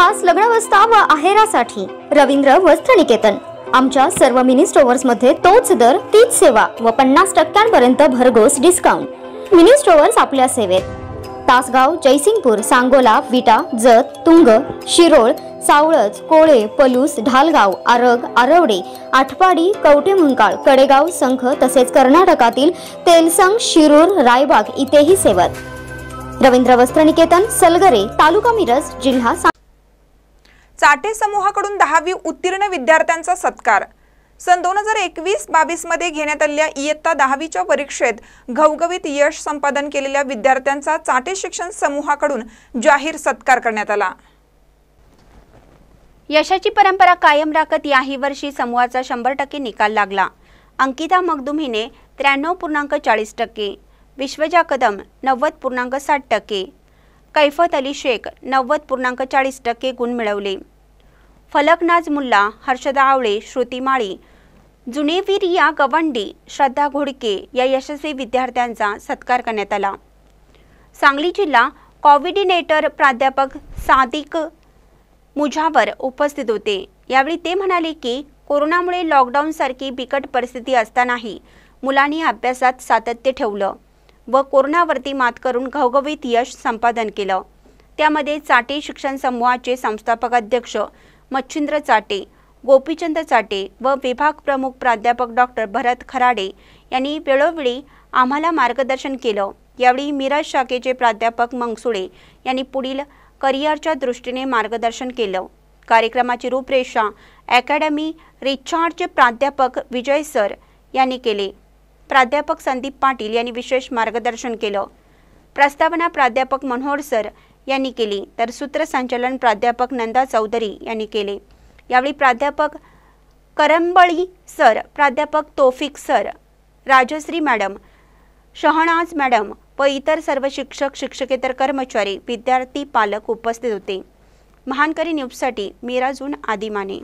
खास लग्नावस्था व आहेरासाठी रवींद्र वस्त्र निकेतन आमच्या सर्व मिनी स्टोअर्स मध्ये तोच दर तीच सेवा व पन्नास टक्क्यांपर्यंत भरघोस डिस्काउंट मिनी स्टोअर्स आपल्या सेवेत तासगाव जयसिंगपूर सांगोला विटा जत तुंग शिरोळ सावळज कोळे पलूस ढालगाव आरग आरवडे आठपाडी कवठे मुंकाळ कडेगाव संख तसेच कर्नाटकातील तेलसंग शिरूर रायबाग इथेही सेवत रवींद्र वस्त्रनिकेतन सलगरे तालुका मिरज जिल्हा चाटे समूहाकडून दहावी उत्तीर्ण विद्यार्थ्यांचा सत्कार सन दोन हजार एकवीस बावीसमध्ये घेण्यात आलेल्या इयत्ता दहावीच्या परीक्षेत घवघवीत यश संपादन केलेल्या विद्यार्थ्यांचा चाटे शिक्षण समूहाकडून जाहीर सत्कार करण्यात आला यशाची परंपरा कायम राखत याही वर्षी समूहाचा शंभर टक्के निकाल लागला अंकिता मगदुम हिने त्र्याण्णव पूर्णांक चाळीस टक्के विश्वजा कदम नव्वद पूर्णांक साठ टक्के कैफत अली शेख नव्वद पूर्णांक चाळीस टक्के गुण मिळवले फलकनाज मुल्ला हर्षदा आवळे श्रुती माळी जुनेवीर या गवंडी श्रद्धा घोडके या यशस्वी विद्यार्थ्यांचा सत्कार करण्यात आला सांगली जिल्हा कॉविडिनेटर प्राध्यापक सादिक मुझावर उपस्थित होते यावेळी ते म्हणाले की कोरोनामुळे लॉकडाऊनसारखी बिकट परिस्थिती असतानाही मुलांनी अभ्यासात सातत्य ठेवलं व कोरोनावरती मात करून घवघवीत यश संपादन केलं त्यामध्ये चाटे शिक्षण समूहाचे अध्यक्ष मच्छिंद्र चाटे गोपीचंद चाटे व विभाग प्रमुख प्राध्यापक डॉक्टर भरत खराडे यांनी वेळोवेळी आम्हाला मार्गदर्शन केलं यावेळी मिरज शाखेचे प्राध्यापक मंगसुळे यांनी पुढील करिअरच्या दृष्टीने मार्गदर्शन केलं कार्यक्रमाची रूपरेषा अकॅडमी रिचार्डचे प्राध्यापक विजय सर यांनी केले प्राध्यापक संदीप पाटील यांनी विशेष मार्गदर्शन केलं प्रस्तावना प्राध्यापक मनोहर सर यांनी केली तर सूत्रसंचालन प्राध्यापक नंदा चौधरी यांनी केले यावेळी प्राध्यापक करंबळी सर प्राध्यापक Taufiq sir Rajshree madam Shahnaz madam व इतर सर्व शिक्षक शिक्षकेतर कर्मचारी विद्यार्थी पालक उपस्थित होते महानकरी न्यूजसाठी मिराजून आदिमाने